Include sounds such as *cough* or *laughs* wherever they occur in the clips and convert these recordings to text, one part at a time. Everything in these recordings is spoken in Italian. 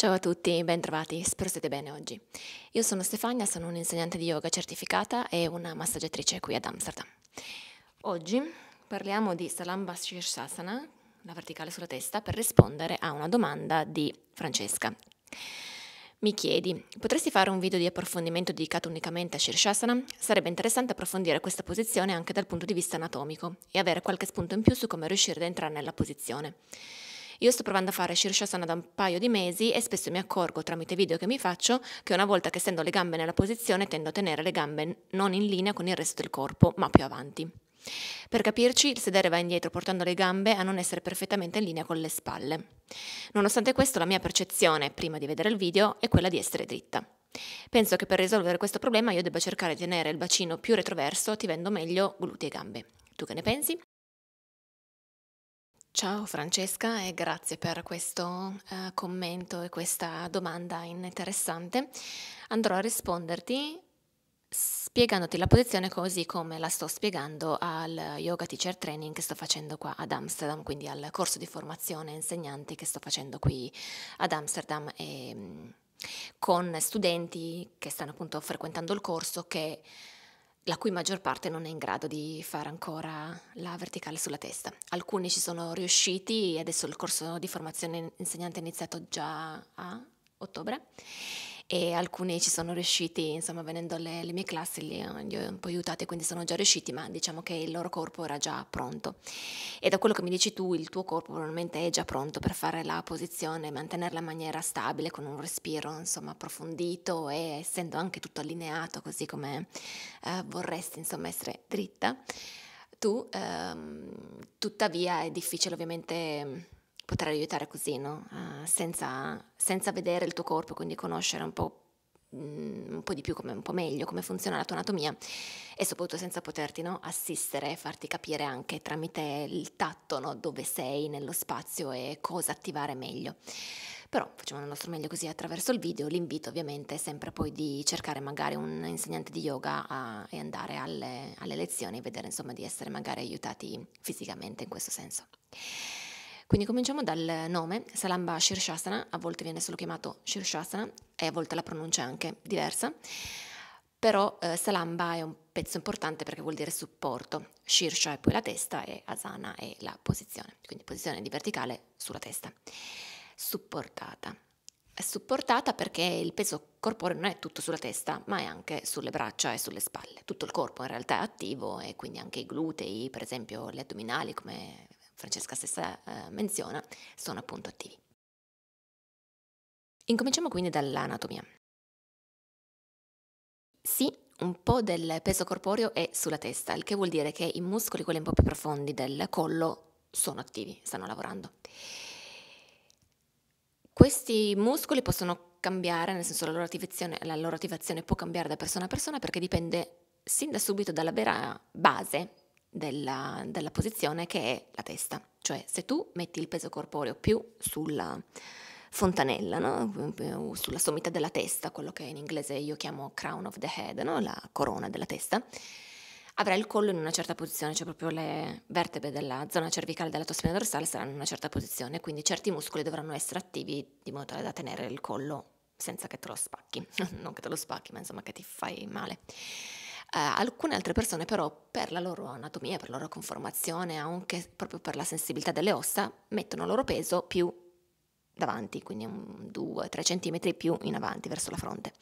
Ciao a tutti, ben trovati, spero siete bene oggi. Io sono Stefania, sono un'insegnante di yoga certificata e una massaggiatrice qui ad Amsterdam. Oggi parliamo di Salamba Shirsasana, la verticale sulla testa, per rispondere a una domanda di Francesca. Mi chiedi, potresti fare un video di approfondimento dedicato unicamente a Shirsasana? Sarebbe interessante approfondire questa posizione anche dal punto di vista anatomico e avere qualche spunto in più su come riuscire ad entrare nella posizione. Io sto provando a fare Shirshasana da un paio di mesi e spesso mi accorgo tramite video che mi faccio che una volta che stendo le gambe nella posizione tendo a tenere le gambe non in linea con il resto del corpo, ma più avanti. Per capirci, il sedere va indietro portando le gambe a non essere perfettamente in linea con le spalle. Nonostante questo, la mia percezione, prima di vedere il video, è quella di essere dritta. Penso che per risolvere questo problema io debba cercare di tenere il bacino più retroverso, attivando meglio glutei e gambe. Tu che ne pensi? Ciao Francesca e grazie per questo eh, commento e questa domanda interessante. Andrò a risponderti spiegandoti la posizione così come la sto spiegando al yoga teacher training che sto facendo qua ad Amsterdam, quindi al corso di formazione insegnanti che sto facendo qui ad Amsterdam e, mm, con studenti che stanno appunto frequentando il corso che la cui maggior parte non è in grado di fare ancora la verticale sulla testa. Alcuni ci sono riusciti, adesso il corso di formazione insegnante è iniziato già a ottobre e alcuni ci sono riusciti, insomma venendo alle, alle mie classi li, eh, li, ho un po' aiutate, quindi sono già riusciti, ma diciamo che il loro corpo era già pronto. E da quello che mi dici tu, il tuo corpo probabilmente è già pronto per fare la posizione, mantenerla in maniera stabile, con un respiro insomma approfondito e essendo anche tutto allineato così come eh, vorresti insomma essere dritta. Tu, ehm, tuttavia, è difficile ovviamente poter aiutare così, no? uh, senza, senza, vedere il tuo corpo, quindi conoscere un po', mh, mm, un po di più, come, un po' meglio come funziona la tua anatomia e soprattutto senza poterti no, assistere e farti capire anche tramite il tatto no, dove sei nello spazio e cosa attivare meglio. Però facciamo il nostro meglio così attraverso il video, l'invito ovviamente è sempre poi di cercare magari un insegnante di yoga a, e andare alle, alle lezioni e vedere insomma di essere magari aiutati fisicamente in questo senso. Quindi cominciamo dal nome, Salamba Shirshasana, a volte viene solo chiamato Shirshasana e a volte la pronuncia è anche diversa, però eh, Salamba è un pezzo importante perché vuol dire supporto, Shirsha è poi la testa e Asana è la posizione, quindi posizione di verticale sulla testa. Supportata. È supportata perché il peso corporeo non è tutto sulla testa, ma è anche sulle braccia e sulle spalle. Tutto il corpo in realtà è attivo e quindi anche i glutei, per esempio le addominali come Francesca stessa eh, menziona, sono appunto attivi. Incominciamo quindi dall'anatomia. Sì, un po' del peso corporeo è sulla testa, il che vuol dire che i muscoli, quelli un po' più profondi del collo, sono attivi, stanno lavorando. Questi muscoli possono cambiare, nel senso la loro attivazione, la loro attivazione può cambiare da persona a persona perché dipende sin da subito dalla vera base della, della, posizione che è la testa. Cioè se tu metti il peso corporeo più sulla fontanella, no? sulla sommità della testa, quello che in inglese io chiamo crown of the head, no? la corona della testa, avrai il collo in una certa posizione, cioè proprio le vertebre della zona cervicale della tua spina dorsale saranno in una certa posizione, quindi certi muscoli dovranno essere attivi di modo tale da tenere il collo senza che te lo spacchi, *laughs* non che te lo spacchi, ma insomma che ti fai male. Eh, alcune altre persone però per la loro anatomia, per la loro conformazione, anche proprio per la sensibilità delle ossa, mettono il loro peso più davanti, quindi 2-3 cm più in avanti verso la fronte.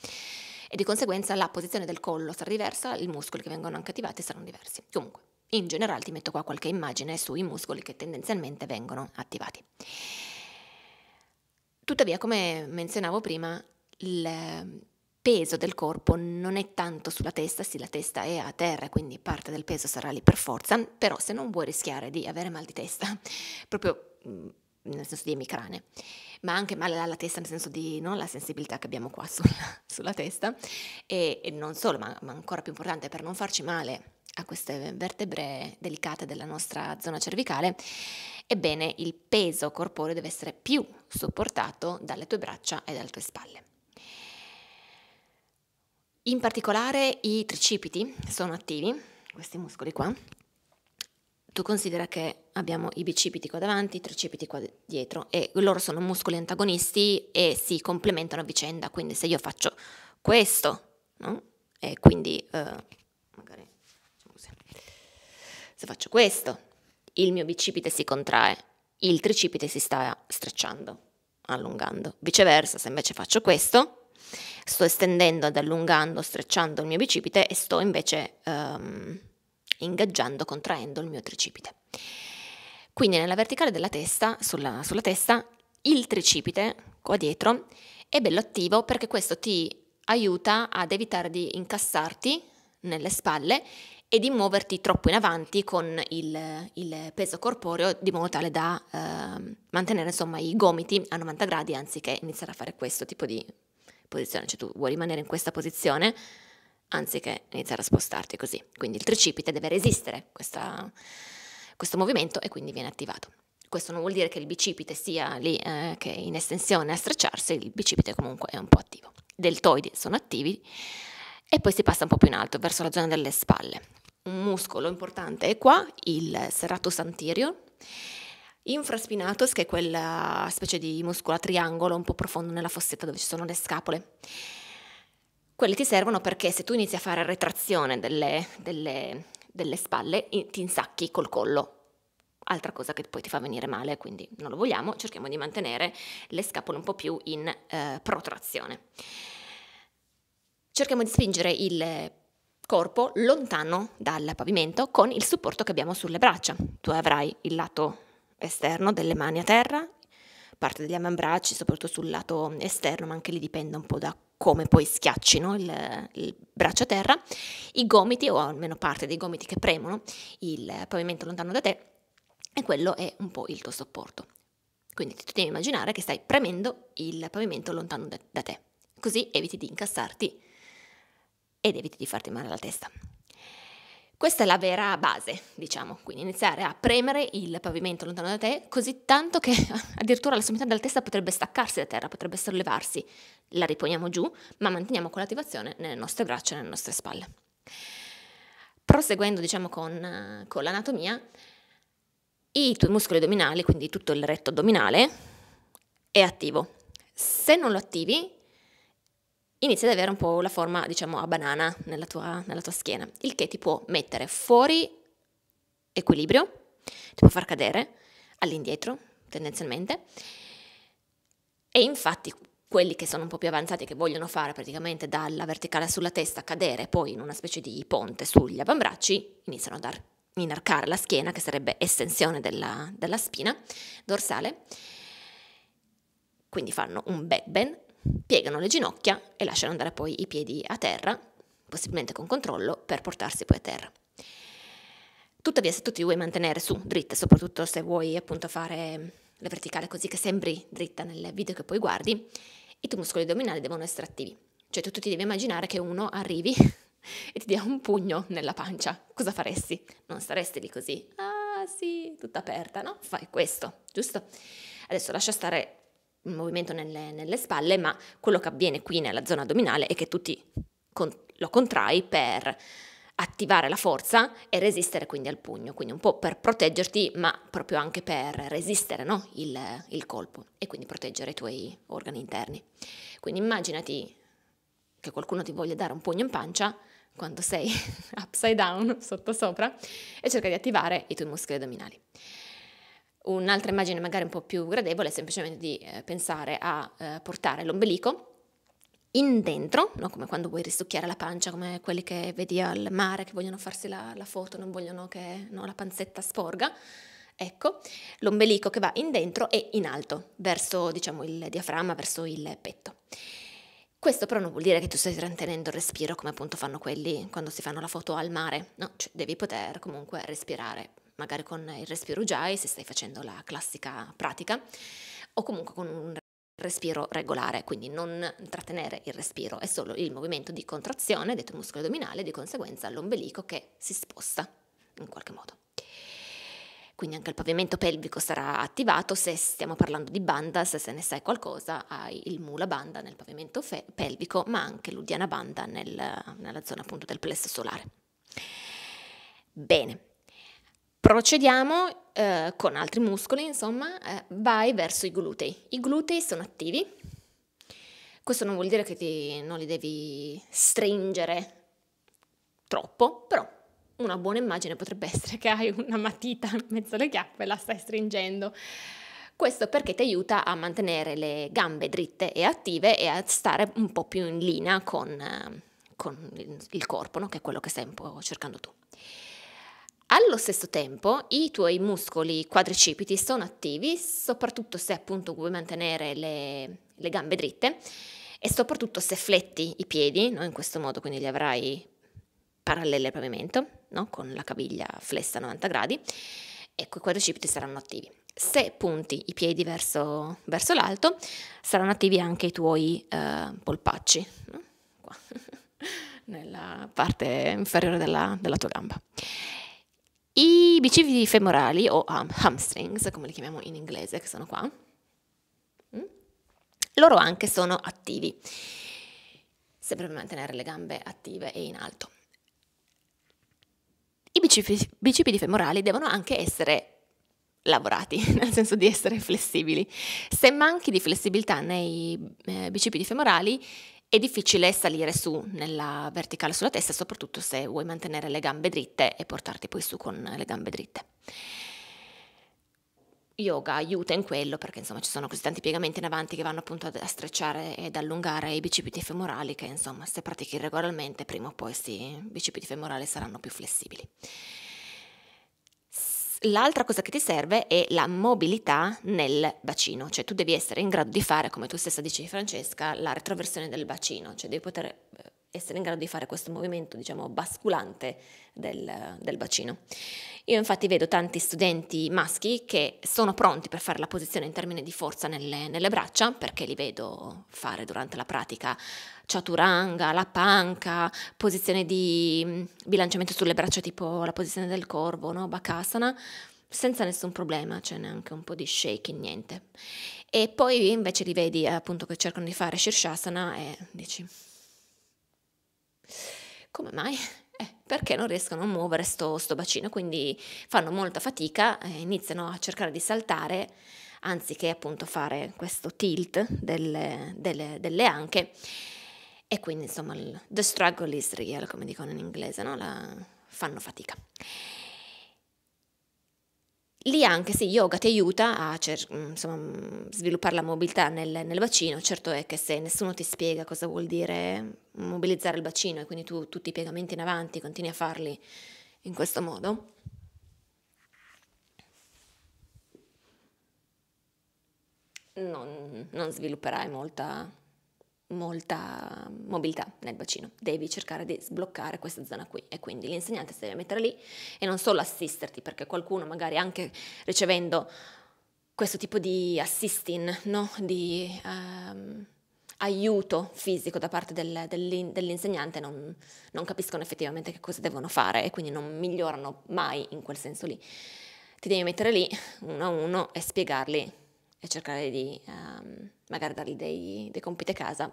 E di conseguenza la posizione del collo sarà diversa, i muscoli che vengono anche attivati saranno diversi. Comunque, in generale ti metto qua qualche immagine sui muscoli che tendenzialmente vengono attivati. Tuttavia, come menzionavo prima, il, peso del corpo non è tanto sulla testa, sì la testa è a terra, quindi parte del peso sarà lì per forza, però se non vuoi rischiare di avere mal di testa, *laughs* proprio mm, nel senso di emicrane, ma anche male alla testa nel senso di non la sensibilità che abbiamo qua *laughs* sulla, sulla testa, e, e, non solo, ma, ma ancora più importante per non farci male a queste vertebre delicate della nostra zona cervicale, ebbene il peso corporeo deve essere più sopportato dalle tue braccia e dalle tue spalle. In particolare i tricipiti sono attivi, questi muscoli qua. Tu considera che abbiamo i bicipiti qua davanti, i tricipiti qua dietro e loro sono muscoli antagonisti e si complementano a vicenda, quindi se io faccio questo, no? E quindi eh, magari diciamo, se faccio questo, il mio bicipite si contrae, il tricipite si sta strecciando, allungando. Viceversa, se invece faccio questo, sto estendendo ed allungando, strecciando il mio bicipite e sto invece um, ingaggiando, contraendo il mio tricipite. Quindi nella verticale della testa, sulla, sulla testa, il tricipite qua dietro è bello attivo perché questo ti aiuta ad evitare di incassarti nelle spalle e di muoverti troppo in avanti con il, il peso corporeo di modo tale da eh, mantenere insomma i gomiti a 90 gradi anziché iniziare a fare questo tipo di posizione, cioè tu vuoi rimanere in questa posizione anziché iniziare a spostarti così. Quindi il tricipite deve resistere questa, questo movimento e quindi viene attivato. Questo non vuol dire che il bicipite sia lì eh, che in estensione a strecciarsi, il bicipite comunque è un po' attivo. I deltoidi sono attivi e poi si passa un po' più in alto, verso la zona delle spalle. Un muscolo importante è qua, il serratus anterior Infraspinatus, che è quella specie di muscola triangolo un po' profondo nella fossetta dove ci sono le scapole. Quelle ti servono perché se tu inizi a fare retrazione delle, delle, delle spalle, ti insacchi col collo. Altra cosa che poi ti fa venire male, quindi non lo vogliamo, cerchiamo di mantenere le scapole un po' più in eh, protrazione. Cerchiamo di spingere il corpo lontano dal pavimento con il supporto che abbiamo sulle braccia. Tu avrai il lato esterno delle mani a terra, parte degli avambracci, soprattutto sul lato esterno, ma anche lì dipende un po' da come poi schiaccino il, il, braccio a terra, i gomiti, o almeno parte dei gomiti che premono il pavimento lontano da te, e quello è un po' il tuo supporto. Quindi ti devi immaginare che stai premendo il pavimento lontano da, da te, così eviti di incassarti ed eviti di farti male alla testa. Questa è la vera base, diciamo, quindi iniziare a premere il pavimento lontano da te così tanto che *laughs* addirittura la sommità della testa potrebbe staccarsi da terra, potrebbe sollevarsi. La riponiamo giù, ma manteniamo quell'attivazione nelle nostre braccia e nelle nostre spalle. Proseguendo, diciamo, con, con l'anatomia, i tuoi muscoli addominali, quindi tutto il retto addominale, è attivo. Se non lo attivi, inizia ad avere un po' la forma, diciamo, a banana nella tua, nella tua schiena, il che ti può mettere fuori equilibrio, ti può far cadere all'indietro, tendenzialmente. E infatti quelli che sono un po' più avanzati, che vogliono fare praticamente dalla verticale sulla testa cadere poi in una specie di ponte sugli avambracci, iniziano ad dar, inarcare la schiena, che sarebbe estensione della, della spina dorsale. Quindi fanno un back piegano le ginocchia e lasciano andare poi i piedi a terra, possibilmente con controllo, per portarsi poi a terra. Tuttavia, se tu ti vuoi mantenere su, dritta, soprattutto se vuoi appunto fare la verticale così che sembri dritta nel video che poi guardi, i tuoi muscoli addominali devono essere attivi. Cioè tu, tu ti devi immaginare che uno arrivi *laughs* e ti dia un pugno nella pancia. Cosa faresti? Non staresti lì così? Ah sì, tutta aperta, no? Fai questo, giusto? Adesso lascia stare movimento nelle, nelle spalle, ma quello che avviene qui nella zona addominale è che tu ti, con, lo contrai per attivare la forza e resistere quindi al pugno, quindi un po' per proteggerti, ma proprio anche per resistere no? il, il, colpo e quindi proteggere i tuoi organi interni. Quindi immaginati che qualcuno ti voglia dare un pugno in pancia quando sei *laughs* upside down, *laughs* sotto sopra, e cerca di attivare i tuoi muscoli addominali. Un'altra immagine magari un po' più gradevole è semplicemente di eh, pensare a eh, portare l'ombelico in dentro, no? come quando vuoi ristucchiare la pancia, come quelli che vedi al mare che vogliono farsi la, la foto, non vogliono che no, la panzetta sporga. Ecco, l'ombelico che va in dentro e in alto, verso diciamo, il diaframma, verso il petto. Questo però non vuol dire che tu stai trattenendo il respiro come appunto fanno quelli quando si fanno la foto al mare, no? Cioè, devi poter comunque respirare magari con il respiro Ujjayi se stai facendo la classica pratica o comunque con un respiro regolare, quindi non trattenere il respiro, è solo il movimento di contrazione detto muscolo addominale e di conseguenza l'ombelico che si sposta in qualche modo. Quindi anche il pavimento pelvico sarà attivato, se stiamo parlando di banda, se, se ne sai qualcosa, hai il mula banda nel pavimento fe- pelvico, ma anche l'udiana banda nel, nella zona appunto del plesso solare. Bene, Procediamo eh, con altri muscoli, insomma, eh, vai verso i glutei. I glutei sono attivi. Questo non vuol dire che ti, non li devi stringere troppo, però una buona immagine potrebbe essere che hai una matita *laughs* in mezzo alle chiappe e la stai stringendo. Questo perché ti aiuta a mantenere le gambe dritte e attive e a stare un po' più in linea con, eh, con il corpo, no? che è quello che stai un po' cercando tu. Allo stesso tempo i tuoi muscoli quadricipiti sono attivi, soprattutto se appunto vuoi mantenere le, le gambe dritte e soprattutto se fletti i piedi, no? in questo modo quindi li avrai paralleli al pavimento, no? con la caviglia flessa a 90 gradi, ecco i quadricipiti saranno attivi. Se punti i piedi verso, verso l'alto, saranno attivi anche i tuoi eh, polpacci, no? *laughs* nella parte inferiore della, della tua gamba. I bicipiti femorali o um, hamstrings, come li chiamiamo in inglese, che sono qua, mm? loro anche sono attivi, sempre per mantenere le gambe attive e in alto. I bicipiti, femorali devono anche essere lavorati, *laughs* nel senso di essere flessibili. Se manchi di flessibilità nei eh, bicipiti femorali, è difficile salire su nella verticale sulla testa, soprattutto se vuoi mantenere le gambe dritte e portarti poi su con le gambe dritte. Yoga aiuta in quello perché insomma ci sono così tanti piegamenti in avanti che vanno appunto a strecciare ed allungare i bicipiti femorali che insomma se pratichi regolarmente prima o poi sì, i bicipiti femorali saranno più flessibili. L'altra cosa che ti serve è la mobilità nel bacino, cioè tu devi essere in grado di fare, come tu stessa dicevi Francesca, la retroversione del bacino, cioè devi poter eh, essere in grado di fare questo movimento, diciamo, basculante del, del bacino. Io infatti vedo tanti studenti maschi che sono pronti per fare la posizione in termini di forza nelle, nelle braccia, perché li vedo fare durante la pratica chaturanga, la panca, posizione di mm, bilanciamento sulle braccia tipo la posizione del corvo, no? bakasana, senza nessun problema, c'è neanche un po' di shaking, niente. E poi invece li vedi appunto che cercano di fare shirshasana e dici come mai? *laughs* Eh, perché non riescono a muovere sto, sto bacino, quindi fanno molta fatica, eh, iniziano a cercare di saltare anziché appunto fare questo tilt delle, delle, delle anche. E quindi insomma il, the struggle is real, come dicono in inglese, no? La, fanno fatica. Lì anche sì, yoga ti aiuta a mm, insomma, mm, sviluppare la mobilità nel, nel, bacino, certo è che se nessuno ti spiega cosa vuol dire mobilizzare il bacino e quindi tu tutti i piegamenti in avanti continui a farli in questo modo. Non, non svilupperai molta molta mobilità nel bacino, devi cercare di sbloccare questa zona qui e quindi l'insegnante si deve mettere lì e non solo assisterti perché qualcuno magari anche ricevendo questo tipo di assisting, no? di um, aiuto fisico da parte del, del, dell'insegnante non, non, capiscono effettivamente che cosa devono fare e quindi non migliorano mai in quel senso lì. Ti devi mettere lì uno a uno e spiegarli e cercare di um, magari dargli dei, dei compiti a casa,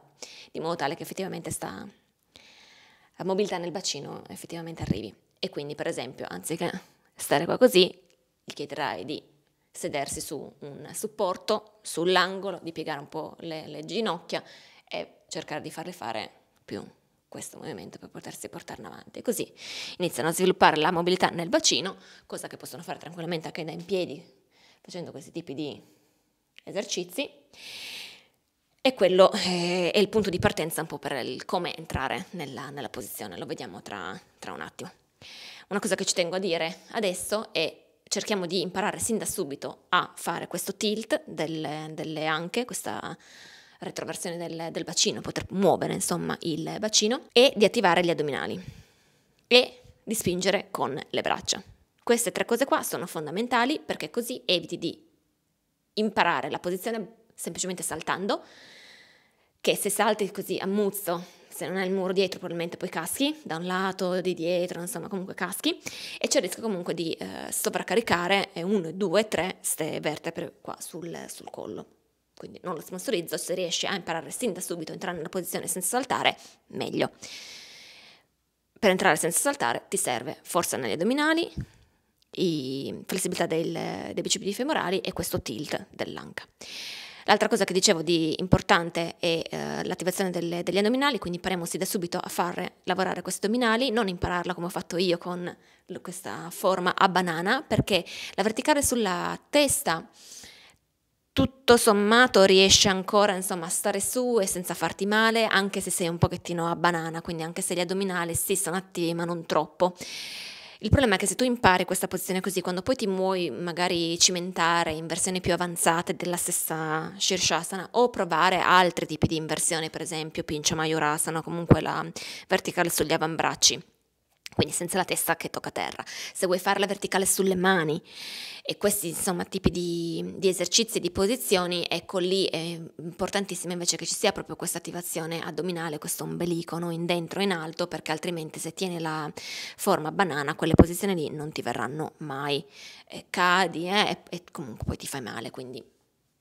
di modo tale che effettivamente sta mobilità nel bacino effettivamente arrivi. E quindi, per esempio, anziché stare qua così, gli chiederai di sedersi su un supporto, sull'angolo, di piegare un po' le, le ginocchia e cercare di farle fare più questo movimento per potersi portarne avanti. Così iniziano a sviluppare la mobilità nel bacino, cosa che possono fare tranquillamente anche da in piedi, facendo questi tipi di esercizi. E quello eh, è il punto di partenza un po' per il come entrare nella, nella posizione, lo vediamo tra, tra un attimo. Una cosa che ci tengo a dire adesso è cerchiamo di imparare sin da subito a fare questo tilt delle, delle anche, questa retroversione del, del, bacino, poter muovere insomma il bacino e di attivare gli addominali e di spingere con le braccia. Queste tre cose qua sono fondamentali perché così eviti di imparare la posizione semplicemente saltando, che se salti così a muzzo, se non hai il muro dietro probabilmente poi caschi, da un lato, di dietro, insomma comunque caschi, e c'è il rischio comunque di eh, sovraccaricare 1, 2, 3 ste vertebre qua sul, sul collo. Quindi non lo sponsorizzo, se riesci a imparare sin da subito a entrare nella posizione senza saltare, meglio. Per entrare senza saltare ti serve forza negli addominali, i, flessibilità del, dei bicipiti femorali e questo tilt dell'anca. L'altra cosa che dicevo di importante è eh, l'attivazione delle, degli addominali, quindi impariamoci da subito a far lavorare questi addominali, non impararla come ho fatto io con questa forma a banana, perché la verticale sulla testa tutto sommato riesce ancora insomma, a stare su e senza farti male, anche se sei un pochettino a banana, quindi anche se gli addominali sì sono attivi ma non troppo. Il problema è che se tu impari questa posizione così, quando poi ti muovi magari cimentare in versioni più avanzate della stessa Shirshasana o provare altri tipi di inversioni, per esempio Pincha Mayurasana o comunque la vertical sugli avambracci quindi senza la testa che tocca terra. Se vuoi farla verticale sulle mani e questi insomma tipi di, di esercizi, di posizioni, ecco lì è importantissimo invece che ci sia proprio questa attivazione addominale, questo ombelico no? in dentro e in alto, perché altrimenti se tieni la forma banana, quelle posizioni lì non ti verranno mai. Eh, cadi eh, e, e comunque poi ti fai male, quindi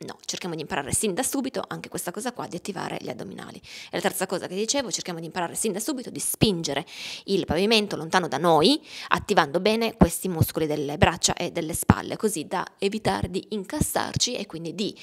No, cerchiamo di imparare sin da subito anche questa cosa qua di attivare gli addominali. E la terza cosa che dicevo, cerchiamo di imparare sin da subito di spingere il pavimento lontano da noi, attivando bene questi muscoli delle braccia e delle spalle, così da evitare di incassarci e quindi di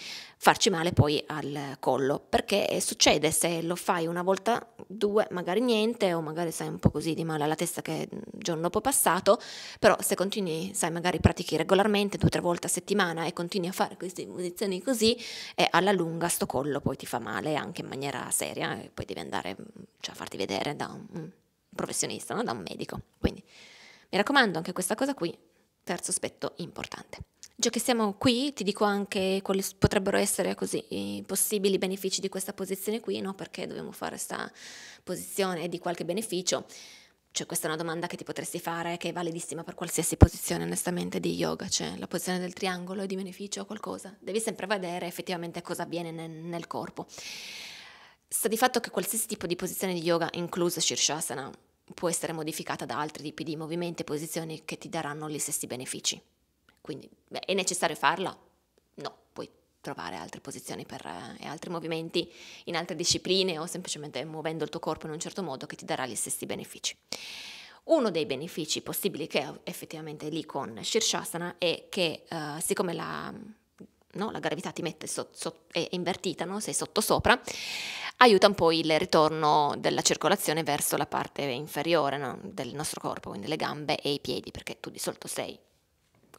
farci male poi al collo, perché succede se lo fai una volta, due, magari niente, o magari sai un po' così di male alla testa che mm, giorno dopo passato, però se continui, sai, magari pratichi regolarmente due o tre volte a settimana e continui a fare queste posizioni così, e alla lunga sto collo poi ti fa male anche in maniera seria e poi devi andare mm, cioè, a farti vedere da un mm, professionista, no? da un medico. Quindi mi raccomando anche questa cosa qui, terzo aspetto importante. Già che siamo qui, ti dico anche quali potrebbero essere così i possibili benefici di questa posizione qui, no? Perché dobbiamo fare questa posizione di qualche beneficio? Cioè, questa è una domanda che ti potresti fare, che è validissima per qualsiasi posizione, onestamente, di yoga. Cioè, la posizione del triangolo è di beneficio o qualcosa? Devi sempre vedere effettivamente cosa avviene nel, nel corpo. Sta di fatto che qualsiasi tipo di posizione di yoga, inclusa Shirshasana, può essere modificata da altri tipi di movimenti e posizioni che ti daranno gli stessi benefici. Quindi beh, è necessario farla? No, puoi trovare altre posizioni per, eh, e altri movimenti in altre discipline o semplicemente muovendo il tuo corpo in un certo modo che ti darà gli stessi benefici. Uno dei benefici possibili che ho effettivamente lì con Shirshasana è che eh, siccome la, no, la, gravità ti mette so, so, è invertita, no? sei sotto sopra, aiuta un po' il ritorno della circolazione verso la parte inferiore no? del nostro corpo, quindi le gambe e i piedi, perché tu di solito sei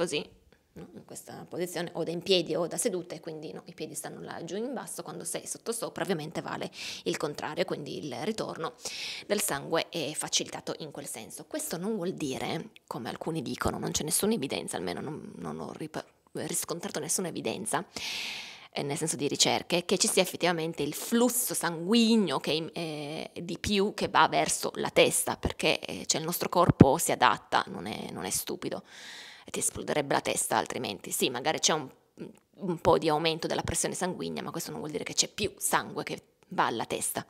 così, no? in questa posizione, o da in piedi o da sedute, quindi no, i piedi stanno là giù in basso, quando sei sotto sopra ovviamente vale il contrario, quindi il ritorno del sangue è facilitato in quel senso. Questo non vuol dire, come alcuni dicono, non c'è nessuna evidenza, almeno non, non ho riscontrato nessuna evidenza, eh, nel senso di ricerche, che ci sia effettivamente il flusso sanguigno che, eh, di più che va verso la testa, perché eh, cioè il nostro corpo si adatta, non è, non è stupido ti esploderebbe la testa altrimenti. Sì, magari c'è un, un po' di aumento della pressione sanguigna, ma questo non vuol dire che c'è più sangue che va alla testa.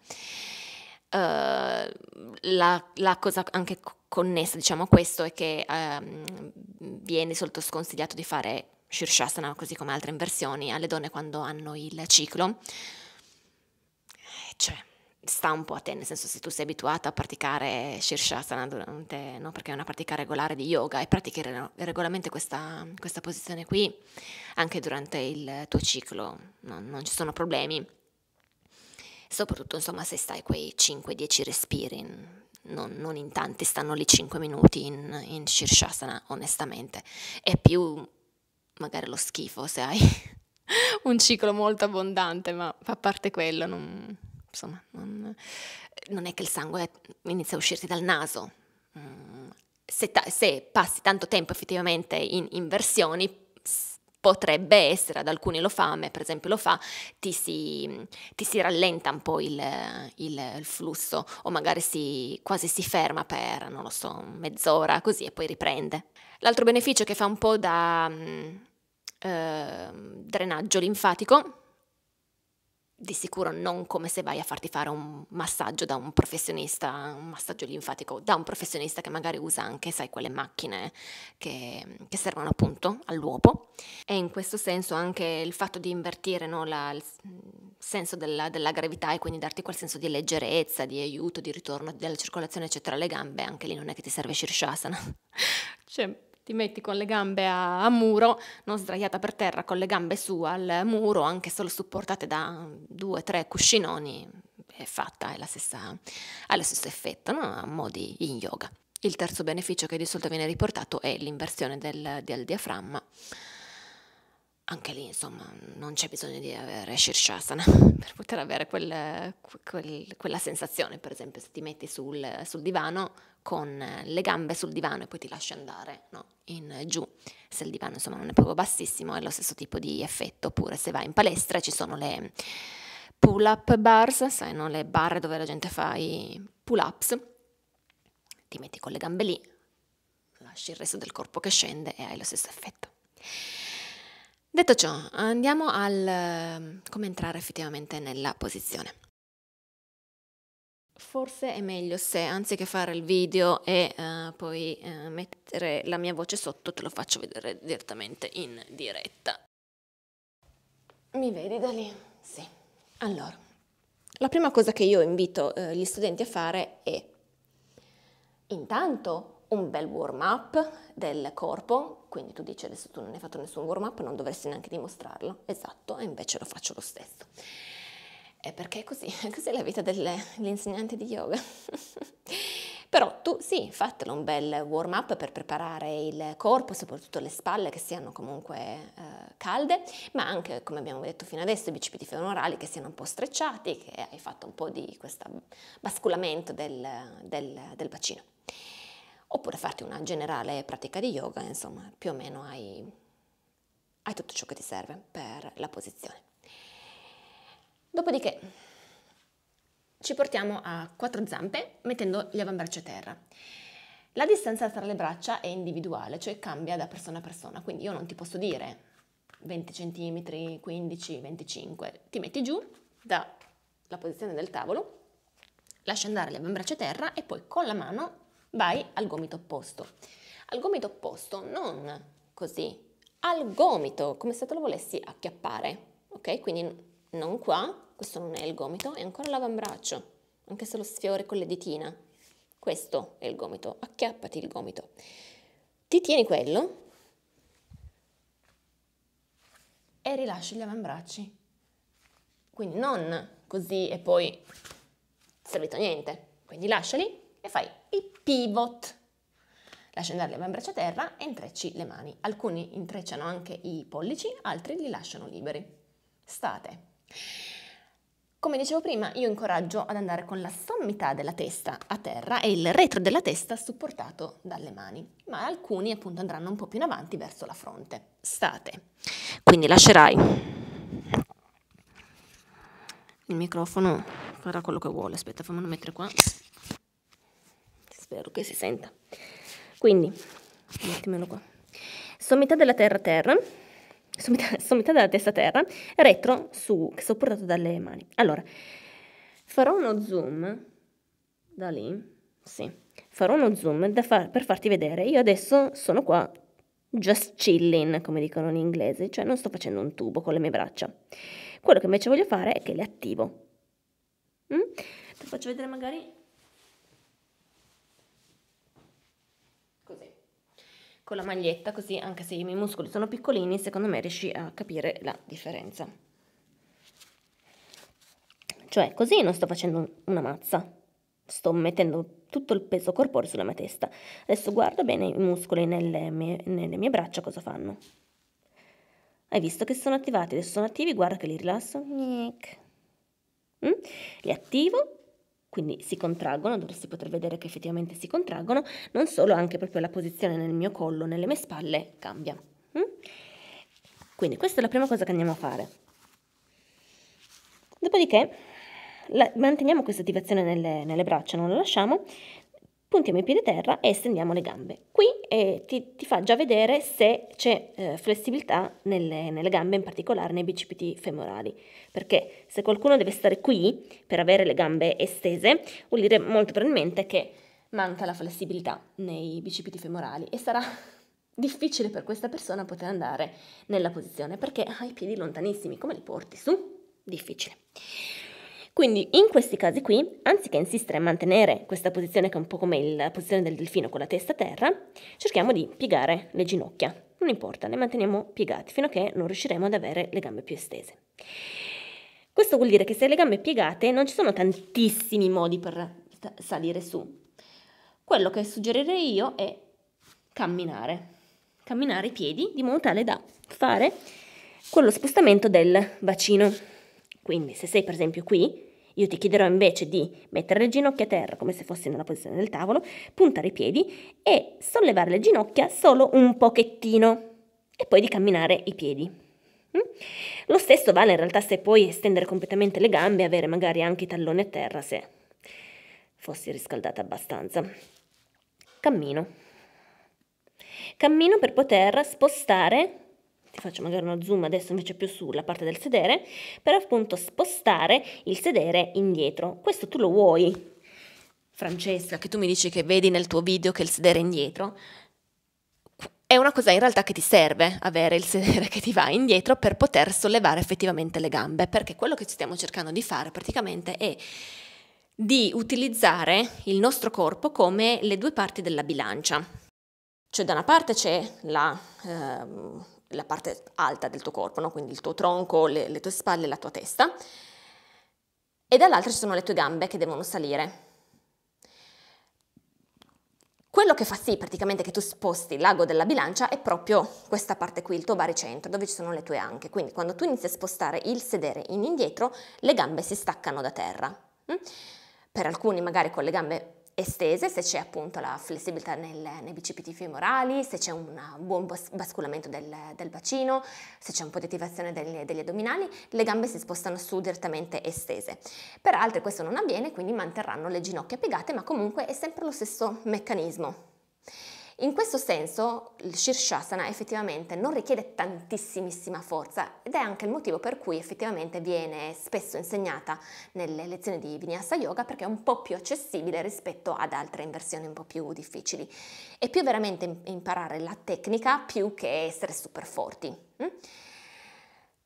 Uh, la, la, cosa anche connessa diciamo, a questo è che um, viene solito sconsigliato di fare Shirshasana, così come altre inversioni, alle donne quando hanno il ciclo. Eh, cioè, sta un po' a te, nel senso se tu sei abituata a praticare Shirshasana durante, no? perché è una pratica regolare di yoga e pratichi regolarmente questa, questa posizione qui anche durante il tuo ciclo, no? non ci sono problemi, soprattutto insomma se stai quei 5-10 respiri, in, non, non, in tanti stanno lì 5 minuti in, in Shirshasana onestamente, è più magari lo schifo se hai *laughs* un ciclo molto abbondante, ma fa parte quello, non insomma, non, non è che il sangue inizia a uscirti dal naso. Mm, se, ta- se passi tanto tempo effettivamente in inversioni, potrebbe essere, ad alcuni lo fa, a me per esempio lo fa, ti si, ti si rallenta un po' il, il, il flusso o magari si, quasi si ferma per, non lo so, mezz'ora così e poi riprende. L'altro beneficio che fa un po' da eh, drenaggio linfatico di sicuro non come se vai a farti fare un massaggio da un professionista, un massaggio linfatico, da un professionista che magari usa anche, sai, quelle macchine che, che servono appunto all'uopo. E in questo senso anche il fatto di invertire no, la, il senso della, della, gravità e quindi darti quel senso di leggerezza, di aiuto, di ritorno della circolazione, eccetera, alle gambe, anche lì non è che ti serve Shirshasana. cioè, ti metti con le gambe a, a, muro, non sdraiata per terra, con le gambe su al muro, anche solo supportate da due, o tre cuscinoni, è fatta, è la stessa, ha lo stesso effetto, no? a modi in yoga. Il terzo beneficio che di solito viene riportato è l'inversione del, del diaframma. Anche lì, insomma, non c'è bisogno di avere Shirshasana *laughs* per poter avere quel, quel, quella sensazione. Per esempio, se ti metti sul, sul divano, con le gambe sul divano e poi ti lasci andare no? in giù, se il divano insomma non è proprio bassissimo è lo stesso tipo di effetto, oppure se vai in palestra ci sono le pull up bars, sai no? le barre dove la gente fa i pull ups, ti metti con le gambe lì, lasci il resto del corpo che scende e hai lo stesso effetto. Detto ciò, andiamo al come entrare effettivamente nella posizione. Forse è meglio se anziché fare il video e uh, poi uh, mettere la mia voce sotto, te lo faccio vedere direttamente in diretta. Mi vedi da lì? Sì. Allora, la prima cosa che io invito uh, gli studenti a fare è intanto un bel warm up del corpo, quindi tu dici adesso tu non hai fatto nessun warm up, non dovresti neanche dimostrarlo, esatto, e invece lo faccio lo stesso è perché è così, così *laughs* è la vita dell'insegnante di yoga. *laughs* Però tu sì, fatelo un bel warm up per preparare il corpo, soprattutto le spalle che siano comunque eh, calde, ma anche come abbiamo detto fino adesso i bicipiti femorali che siano un po' strecciati, che hai fatto un po' di questo basculamento del, del, del bacino. Oppure farti una generale pratica di yoga, insomma, più o meno hai, hai tutto ciò che ti serve per la posizione. Dopodiché ci portiamo a quattro zampe mettendo gli avambracci a terra. La distanza tra le braccia è individuale, cioè cambia da persona a persona, quindi io non ti posso dire 20 cm, 15, 25, ti metti giù dalla posizione del tavolo, lascia andare le avambraccia a terra e poi con la mano vai al gomito opposto. Al gomito opposto, non così, al gomito, come se te lo volessi acchiappare, ok? Quindi non qua, questo non è il gomito, è ancora l'avambraccio, anche se lo sfiori con le ditina. Questo è il gomito, acchiappati il gomito. Ti tieni quello e rilasci gli avambracci. Quindi non così e poi servito niente. Quindi lasciali e fai il pivot. Lascia andare le avambracci a terra e intrecci le mani. Alcuni intrecciano anche i pollici, altri li lasciano liberi. State. Come dicevo prima, io incoraggio ad andare con la sommità della testa a terra e il retro della testa supportato dalle mani, ma alcuni appunto andranno un po' più in avanti verso la fronte. State. Quindi lascerai il microfono, farà quello che vuole, aspetta, fammelo mettere qua. Spero che si senta. Quindi, mettimelo qua. Sommità della terra a terra sono metà, della testa terra, retro su, sopportato dalle mani. Allora, farò uno zoom da lì, sì, farò uno zoom far, per farti vedere. Io adesso sono qua just chilling, come dicono in inglese, cioè non sto facendo un tubo con le mie braccia. Quello che invece voglio fare è che le attivo. Mm? Ti faccio vedere magari con la maglietta, così anche se i miei muscoli sono piccolini, secondo me riesci a capire la differenza. Cioè, così non sto facendo una mazza, sto mettendo tutto il peso corporeo sulla mia testa. Adesso guardo bene i muscoli nelle mie, nelle mie braccia cosa fanno. Hai visto che sono attivati? Adesso sono attivi, guarda che li rilasso. Mm? Li attivo quindi si contraggono, dovresti poter vedere che effettivamente si contraggono, non solo, anche proprio la posizione nel mio collo, nelle mie spalle cambia. Mm? Quindi questa è la prima cosa che andiamo a fare. Dopodiché la, manteniamo questa attivazione nelle, nelle braccia, non la lasciamo, puntiamo i piedi a terra e estendiamo le gambe. Qui eh, ti, ti, fa già vedere se c'è eh, flessibilità nelle, nelle, gambe, in particolare nei bicipiti femorali, perché se qualcuno deve stare qui per avere le gambe estese, vuol dire molto probabilmente che manca la flessibilità nei bicipiti femorali e sarà *laughs* difficile per questa persona poter andare nella posizione perché ha i piedi lontanissimi, come li porti su? Difficile. Quindi in questi casi qui, anziché insistere a mantenere questa posizione che è un po' come la posizione del delfino con la testa a terra, cerchiamo di piegare le ginocchia. Non importa, le manteniamo piegate fino a che non riusciremo ad avere le gambe più estese. Questo vuol dire che se le gambe piegate non ci sono tantissimi modi per salire su. Quello che suggerirei io è camminare. Camminare i piedi di modo tale da fare quello spostamento del bacino. Quindi se sei per esempio qui, io ti chiederò invece di mettere le ginocchia a terra come se fossi nella posizione del tavolo, puntare i piedi e sollevare le ginocchia solo un pochettino e poi di camminare i piedi. Mm? Lo stesso vale in realtà se puoi estendere completamente le gambe e avere magari anche i talloni a terra se fossi riscaldata abbastanza. Cammino. Cammino per poter spostare ti faccio magari uno zoom adesso invece più sulla parte del sedere, per appunto spostare il sedere indietro. Questo tu lo vuoi, Francesca, che tu mi dici che vedi nel tuo video che il sedere è indietro. È una cosa in realtà che ti serve avere il sedere che ti va indietro per poter sollevare effettivamente le gambe, perché quello che stiamo cercando di fare praticamente è di utilizzare il nostro corpo come le due parti della bilancia. Cioè da una parte c'è la, eh, la parte alta del tuo corpo, no? quindi il tuo tronco, le, le tue spalle, la tua testa, e dall'altra ci sono le tue gambe che devono salire. Quello che fa sì praticamente che tu sposti l'ago della bilancia è proprio questa parte qui, il tuo baricentro, dove ci sono le tue anche. Quindi quando tu inizi a spostare il sedere in indietro, le gambe si staccano da terra. Mm? Per alcuni magari con le gambe estese, se c'è appunto la flessibilità nel, nei bicipiti femorali, se c'è un buon basculamento del, del bacino, se c'è un po' di attivazione degli, degli, addominali, le gambe si spostano su direttamente estese. Per altre questo non avviene, quindi manterranno le ginocchia piegate, ma comunque è sempre lo stesso meccanismo. In questo senso il Shirshasana effettivamente non richiede tantissimissima forza ed è anche il motivo per cui effettivamente viene spesso insegnata nelle lezioni di Vinyasa Yoga perché è un po' più accessibile rispetto ad altre inversioni un po' più difficili. È più veramente imparare la tecnica più che essere super forti. Mm?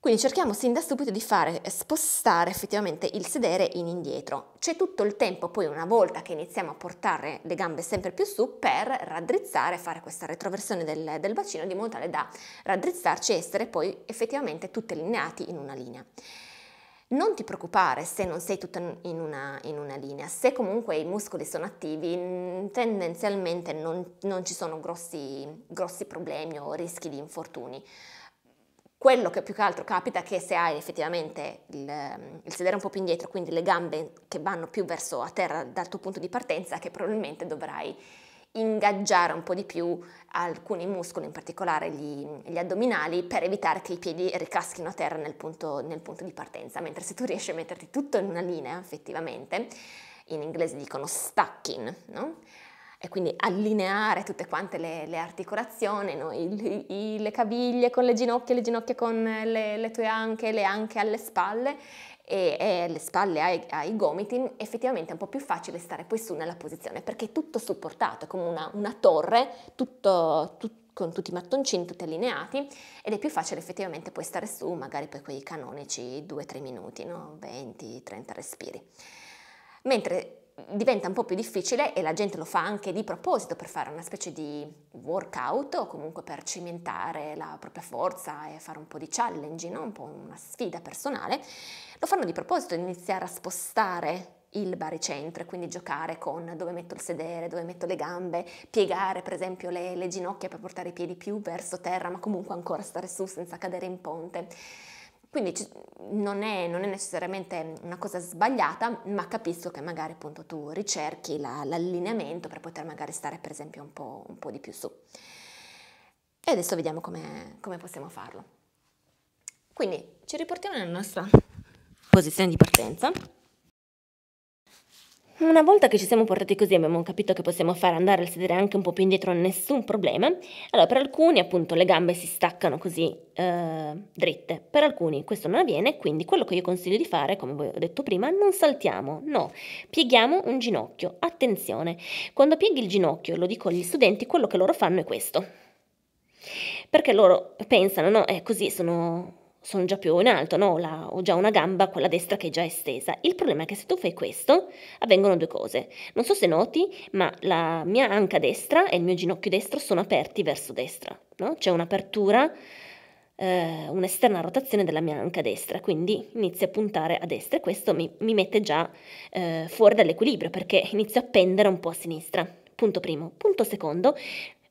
Quindi cerchiamo sin da subito di fare eh, spostare effettivamente il sedere in indietro. C'è tutto il tempo poi una volta che iniziamo a portare le gambe sempre più su per raddrizzare, fare questa retroversione del, del bacino di modo tale da raddrizzarci e essere poi effettivamente tutte allineati in una linea. Non ti preoccupare se non sei tutta in una, in una, linea, se comunque i muscoli sono attivi tendenzialmente non, non ci sono grossi, grossi problemi o rischi di infortuni. Quello che più che altro capita è che se hai effettivamente il, ehm, il, sedere un po' più indietro, quindi le gambe che vanno più verso a terra dal tuo punto di partenza, che probabilmente dovrai ingaggiare un po' di più alcuni muscoli, in particolare gli, gli addominali, per evitare che i piedi ricaschino a terra nel punto, nel punto di partenza. Mentre se tu riesci a metterti tutto in una linea, effettivamente, in inglese dicono stacking, no? e quindi allineare tutte quante le, le articolazioni, no? I, i, le caviglie con le ginocchia, le ginocchia con le, le tue anche, le anche alle spalle e, e le spalle ai, ai, gomiti, effettivamente è un po' più facile stare poi su nella posizione perché è tutto supportato, è come una, una torre, tutto, tutto con tutti i mattoncini tutti allineati ed è più facile effettivamente poi stare su magari poi quei canonici 2-3 minuti, no? 20-30 respiri. Mentre diventa un po' più difficile e la gente lo fa anche di proposito per fare una specie di workout o comunque per cimentare la propria forza e fare un po' di challenge, no? un po' una sfida personale, lo fanno di proposito iniziare a spostare il baricentro, e quindi giocare con dove metto il sedere, dove metto le gambe, piegare per esempio le, le ginocchia per portare i piedi più verso terra, ma comunque ancora stare su senza cadere in ponte. Quindi non è, non è necessariamente una cosa sbagliata, ma capisco che magari appunto tu ricerchi la, l'allineamento per poter magari stare per esempio un po', un po di più su. E adesso vediamo come, come possiamo farlo. Quindi ci riportiamo nella nostra posizione di partenza. Una volta che ci siamo portati così abbiamo capito che possiamo fare andare il sedere anche un po' più indietro, nessun problema. Allora per alcuni appunto le gambe si staccano così eh, dritte, per alcuni questo non avviene, quindi quello che io consiglio di fare, come ho detto prima, non saltiamo, no, pieghiamo un ginocchio. Attenzione, quando pieghi il ginocchio, lo dico agli studenti, quello che loro fanno è questo. Perché loro pensano, no, è così, sono sono già più in alto, no? La, ho già una gamba, quella destra che è già estesa. Il problema è che se tu fai questo, avvengono due cose. Non so se noti, ma la mia anca destra e il mio ginocchio destro sono aperti verso destra, no? C'è un'apertura, eh, un'esterna rotazione della mia anca destra, quindi inizio a puntare a destra e questo mi, mi mette già eh, fuori dall'equilibrio perché inizio a pendere un po' a sinistra. Punto primo. Punto secondo,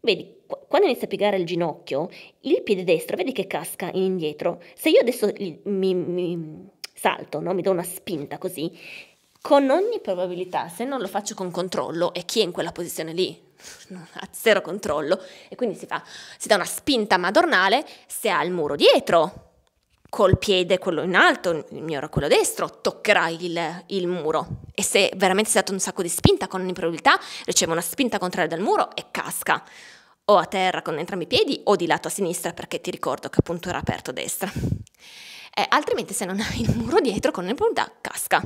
Vedi, quando inizia a piegare il ginocchio, il piede destro, vedi che casca indietro. Se io adesso mi, mi salto, no? mi do una spinta così, con ogni probabilità, se non lo faccio con controllo, e chi è in quella posizione lì? *laughs* Ha zero controllo. E quindi si, fa, si dà una spinta madornale se ha il muro dietro col piede quello in alto, il mio era quello destro, toccherà il, il muro. E se veramente si è dato un sacco di spinta con improbabilità, riceve una spinta contraria dal muro e casca o a terra con entrambi i piedi o di lato a sinistra perché ti ricordo che appunto era aperto a destra. Eh, altrimenti se non hai il muro dietro con improbabilità casca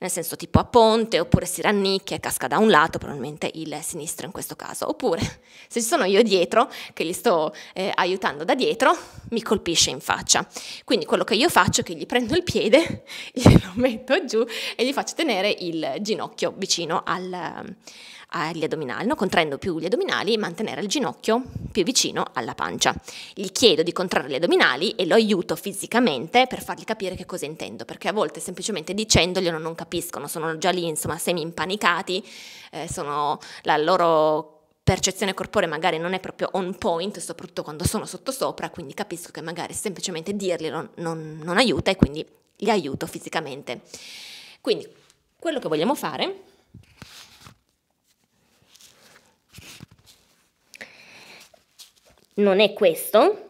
nel senso tipo a ponte, oppure si rannicchia e casca da un lato, probabilmente il sinistro in questo caso. Oppure se ci sono io dietro, che gli sto eh, aiutando da dietro, mi colpisce in faccia. Quindi quello che io faccio è che gli prendo il piede, *laughs* glielo metto giù e gli faccio tenere il ginocchio vicino al agli addominali, no? contraendo più gli addominali mantenere il ginocchio più vicino alla pancia. Gli chiedo di contrarre gli addominali e lo aiuto fisicamente per fargli capire che cosa intendo, perché a volte semplicemente dicendoglielo non capiscono, sono già lì insomma semi impanicati, eh, sono la loro percezione corporea magari non è proprio on point, soprattutto quando sono sottosopra, quindi capisco che magari semplicemente dirglielo non, non aiuta e quindi li aiuto fisicamente. Quindi quello che vogliamo fare non è questo,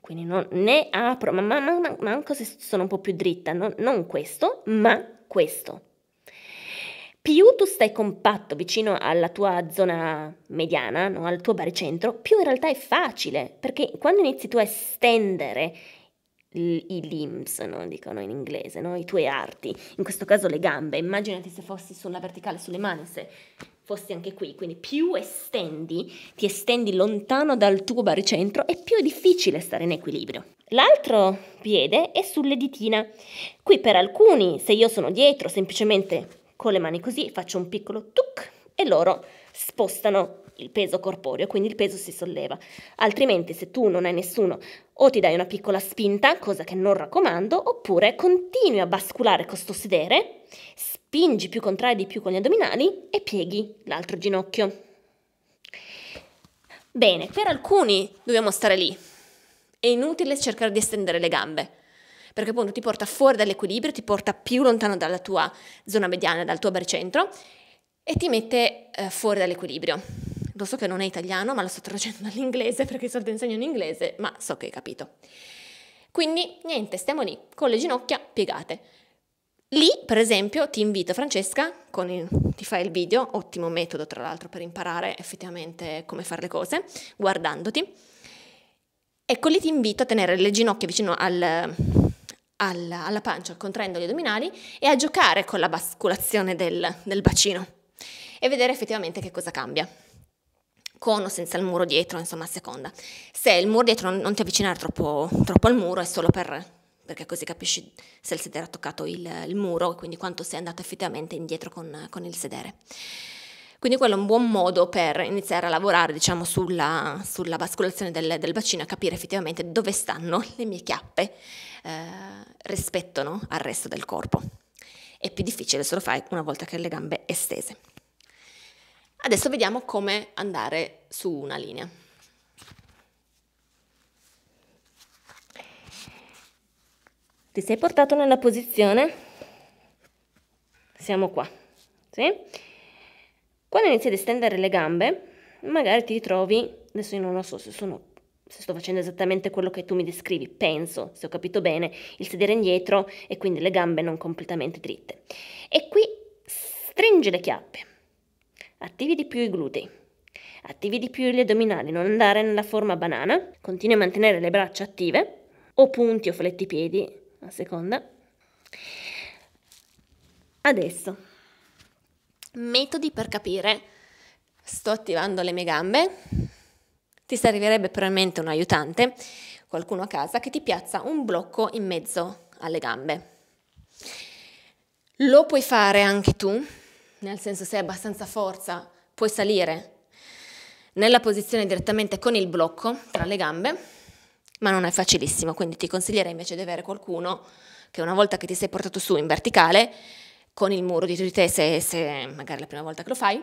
quindi non, ne apro, ma, ma, ma, ma anche se sono un po' più dritta, no, non questo, ma questo. Più tu stai compatto vicino alla tua zona mediana, no, al tuo baricentro, più in realtà è facile, perché quando inizi tu a estendere i limbs, no? dicono in inglese, no? i tuoi arti, in questo caso le gambe. Immaginati se fossi sulla verticale, sulle mani, se fossi anche qui, quindi più estendi, ti estendi lontano dal tuo baricentro e più è difficile stare in equilibrio. L'altro piede è sulle ditina. Qui per alcuni, se io sono dietro, semplicemente con le mani così, faccio un piccolo tuc e loro spostano il peso corporeo, quindi il peso si solleva. Altrimenti se tu non hai nessuno o ti dai una piccola spinta, cosa che non raccomando, oppure continui a basculare con sto sedere, spingi più, contrai di più con gli addominali e pieghi l'altro ginocchio. Bene, per alcuni dobbiamo stare lì. È inutile cercare di estendere le gambe, perché appunto ti porta fuori dall'equilibrio, ti porta più lontano dalla tua zona mediana, dal tuo baricentro e ti mette eh, fuori dall'equilibrio. Lo so che non è italiano, ma lo sto traducendo dall'inglese *laughs* perché di solito insegno in inglese, ma so che hai capito. Quindi niente, stiamo lì con le ginocchia piegate. Lì, per esempio, ti invito Francesca, il, ti fai il video, ottimo metodo tra l'altro per imparare effettivamente come fare le cose, guardandoti. Ecco lì ti invito a tenere le ginocchia vicino al, al, alla pancia, contraendo gli addominali e a giocare con la basculazione del, del bacino e vedere effettivamente che cosa cambia con o senza il muro dietro, insomma a seconda. Se il muro dietro non, non ti avvicinare troppo, troppo, al muro è solo per, perché così capisci se il sedere ha toccato il, il muro, quindi quanto sei andato effettivamente indietro con, con, il sedere. Quindi quello è un buon modo per iniziare a lavorare diciamo, sulla, sulla bascolazione del, del bacino, a capire effettivamente dove stanno *laughs* le mie chiappe eh, rispetto no, al resto del corpo. È più difficile se lo fai una volta che hai le gambe estese. Adesso vediamo come andare su una linea. Ti sei portato nella posizione? Siamo qua, sì? Quando inizi ad estendere le gambe, magari ti ritrovi, adesso io non lo so se sono se sto facendo esattamente quello che tu mi descrivi, penso, se ho capito bene, il sedere indietro e quindi le gambe non completamente dritte. E qui stringe le chiappe. Attivi di più i glutei. Attivi di più gli addominali, non andare nella forma banana. Continui a mantenere le braccia attive, o punti o fletti i piedi, a seconda. Adesso, metodi per capire. Sto attivando le mie gambe. Ti servirebbe probabilmente un aiutante, qualcuno a casa, che ti piazza un blocco in mezzo alle gambe. Lo puoi fare anche tu, nel senso se hai abbastanza forza puoi salire nella posizione direttamente con il blocco tra le gambe, ma non è facilissimo, quindi ti consiglierei invece di avere qualcuno che una volta che ti sei portato su in verticale, con il muro dietro di te se, se magari è la prima volta che lo fai,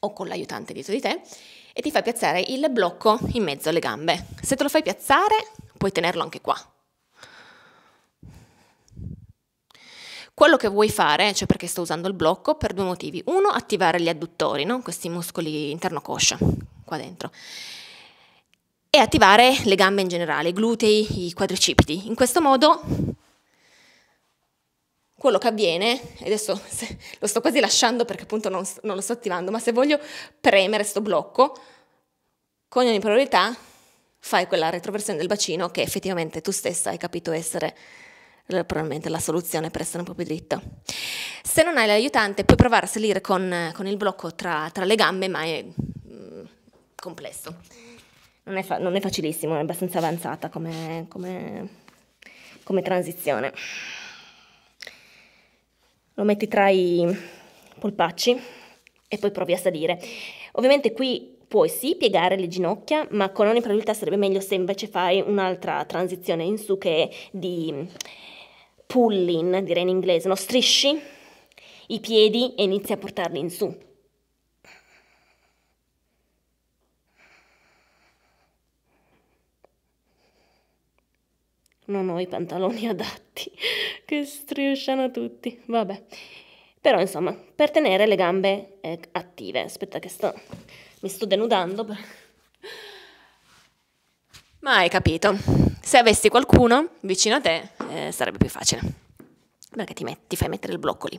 o con l'aiutante dietro di te, e ti fai piazzare il blocco in mezzo alle gambe. Se te lo fai piazzare, puoi tenerlo anche qua, Quello che vuoi fare, cioè perché sto usando il blocco, per due motivi. Uno, attivare gli adduttori, no? questi muscoli interno coscia, qua dentro. E attivare le gambe in generale, i glutei, i quadricipiti. In questo modo quello che avviene, e adesso se, lo sto quasi lasciando perché appunto non, non lo sto attivando, ma se voglio premere sto blocco, con ogni priorità fai quella retroversione del bacino che effettivamente tu stessa hai capito essere eh, probabilmente la soluzione per essere un po' più dritto. Se non hai l'aiutante puoi provare a salire con, con il blocco tra, tra, le gambe, ma è mh, mm, complesso. Non è, non è, facilissimo, è abbastanza avanzata come, come, come transizione. Lo metti tra i polpacci e poi provi a salire. Ovviamente qui puoi sì piegare le ginocchia, ma con ogni probabilità sarebbe meglio se invece fai un'altra transizione in su che di pull direi in inglese, no? Strisci i piedi e inizi a portarli in su. Non ho i pantaloni *laughs* adatti, che strisciano tutti, vabbè. Però insomma, per tenere le gambe eh, attive, aspetta che sto, mi sto denudando. Per... Ma hai capito, se avessi qualcuno vicino a te eh, sarebbe più facile, perché ti, metti, ti fai mettere il blocco lì.